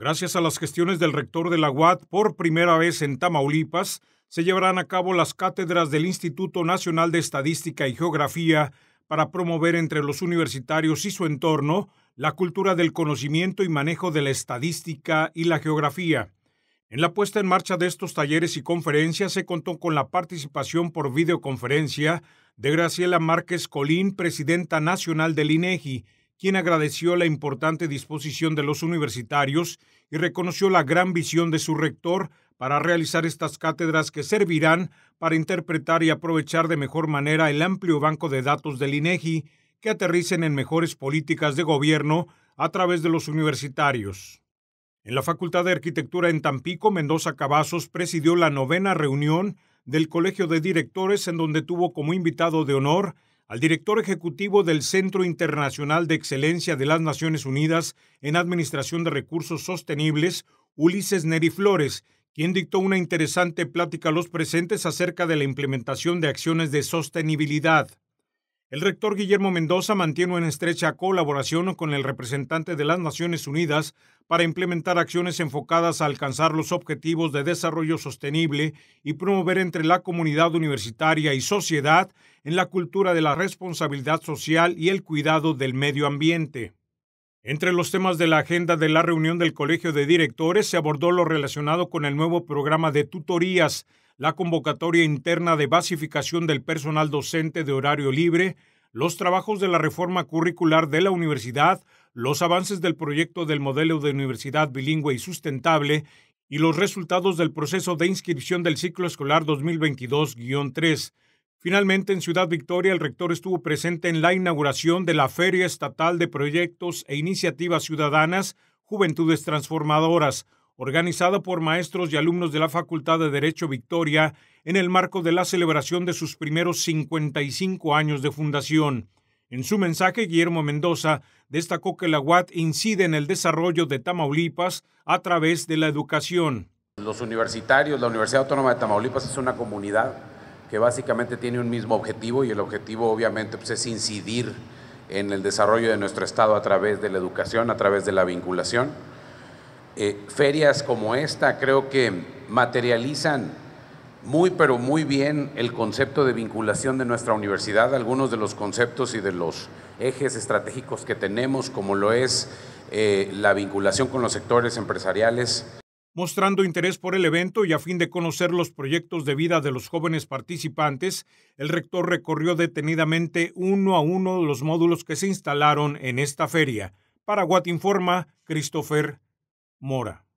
Gracias a las gestiones del rector de la UAT, por primera vez en Tamaulipas, se llevarán a cabo las cátedras del Instituto Nacional de Estadística y Geografía para promover entre los universitarios y su entorno la cultura del conocimiento y manejo de la estadística y la geografía. En la puesta en marcha de estos talleres y conferencias se contó con la participación por videoconferencia de Graciela Márquez Colín, presidenta nacional del INEGI, quien agradeció la importante disposición de los universitarios y reconoció la gran visión de su rector para realizar estas cátedras que servirán para interpretar y aprovechar de mejor manera el amplio banco de datos del INEGI e que aterricen en mejores políticas de gobierno a través de los universitarios. En la Facultad de Arquitectura en Tampico, Mendoza Cavazos presidió la novena reunión del Colegio de Directores en donde tuvo como invitado de honor al director ejecutivo del Centro Internacional de Excelencia de las Naciones Unidas en Administración de Recursos Sostenibles, Ulises Neri quien dictó una interesante plática a los presentes acerca de la implementación de acciones de sostenibilidad. El rector Guillermo Mendoza mantiene una estrecha colaboración con el representante de las Naciones Unidas para implementar acciones enfocadas a alcanzar los objetivos de desarrollo sostenible y promover entre la comunidad universitaria y sociedad en la cultura de la responsabilidad social y el cuidado del medio ambiente. Entre los temas de la agenda de la reunión del Colegio de Directores se abordó lo relacionado con el nuevo programa de tutorías, la convocatoria interna de basificación del personal docente de horario libre, los trabajos de la reforma curricular de la universidad, los avances del proyecto del modelo de universidad bilingüe y sustentable y los resultados del proceso de inscripción del ciclo escolar 2022-3. Finalmente, en Ciudad Victoria, el rector estuvo presente en la inauguración de la Feria Estatal de Proyectos e Iniciativas Ciudadanas Juventudes Transformadoras, organizada por maestros y alumnos de la Facultad de Derecho Victoria en el marco de la celebración de sus primeros 55 años de fundación. En su mensaje, Guillermo Mendoza destacó que la UAT incide en el desarrollo de Tamaulipas a través de la educación. Los universitarios, la Universidad Autónoma de Tamaulipas es una comunidad que básicamente tiene un mismo objetivo y el objetivo obviamente pues, es incidir en el desarrollo de nuestro Estado a través de la educación, a través de la vinculación. Eh, ferias como esta creo que materializan muy, pero muy bien el concepto de vinculación de nuestra universidad, algunos de los conceptos y de los ejes estratégicos que tenemos, como lo es eh, la vinculación con los sectores empresariales, Mostrando interés por el evento y a fin de conocer los proyectos de vida de los jóvenes participantes, el rector recorrió detenidamente uno a uno los módulos que se instalaron en esta feria. Para informa Christopher Mora.